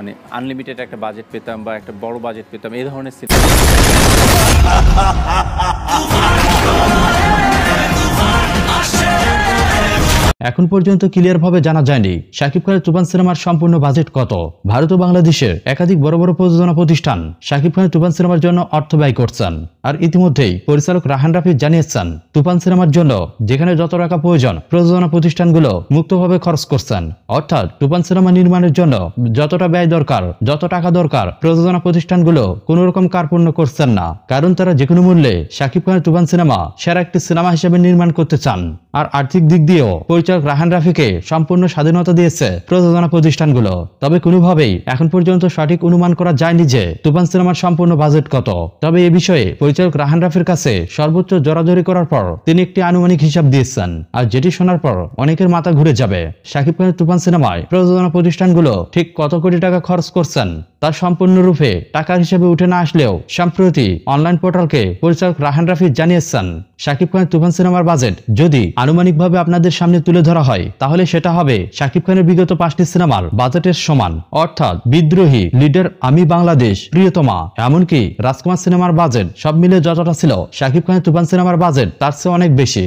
মানে আনলিমিটেড একটা বাজেট পেতাম বা একটা বড় বাজেট পেতাম এই ধরনের সিনেমা এখন পর্যন্ত ক্লিয়ারভাবে জানা যায়নি সাকিব খানের তুফান সিনেমার সম্পূর্ণ বাজেট কত ভারত ও বাংলাদেশের একাধিক বড় বড় প্রযোজনা প্রতিষ্ঠান সাকিব খানের তুফান সিনেমার জন্য অর্থ ব্যয় করছেন আর ইতিমধ্যেই পরিচালক রাহান রাফি জানিয়েছেন তুফান সিনেমার জন্য যেখানে যত টাকা প্রয়োজন প্রযোজনা প্রতিষ্ঠানগুলো মুক্তভাবে খরচ করছেন অর্থাৎ তুফান সিনেমা নির্মাণের জন্য যতটা ব্যয় দরকার যত টাকা দরকার প্রযোজনা প্রতিষ্ঠানগুলো কোনো রকম কার্পণ্য করছেন না কারণ তারা যে কোনো মূল্যে সাকিব খানের তুফান সিনেমা সেরা একটি সিনেমা হিসেবে নির্মাণ করতে চান আর আর্থিক দিক দিয়েও পরিচালক পরিচালক রাহান রাফিকে সম্পূর্ণ স্বাধীনতা দিয়েছে প্রযোজনা প্রতিষ্ঠানগুলো তবে কোনোভাবেই এখন পর্যন্ত সঠিক অনুমান করা যায়নি যে তুফান সিনেমার সম্পূর্ণ বাজেট কত তবে এ বিষয়ে পরিচালক রাহান রাফির কাছে সর্বোচ্চ জোরাজোরি করার পর তিনি একটি আনুমানিক হিসাব দিয়েছেন আর যেটি শোনার পর অনেকের মাথা ঘুরে যাবে সাকিব খানের তুফান সিনেমায় প্রযোজনা প্রতিষ্ঠানগুলো ঠিক কত কোটি টাকা খরচ করছেন তা সম্পূর্ণরূপে টাকার হিসেবে উঠে না আসলেও সম্প্রতি অনলাইন পোর্টালকে পরিচালক রাহান রাফি জানিয়েছেন সাকিব খানের তুফান সিনেমার বাজেট যদি আনুমানিকভাবে আপনাদের সামনে তুলে তুলে ধরা হয় তাহলে সেটা হবে শাকিব খানের বিগত পাঁচটি সিনেমার বাজেটের সমান অর্থাৎ বিদ্রোহী লিডার আমি বাংলাদেশ প্রিয়তমা এমনকি রাজকুমার সিনেমার বাজেট সব মিলে যতটা ছিল শাকিব খানের তুফান সিনেমার বাজেট তার চেয়ে অনেক বেশি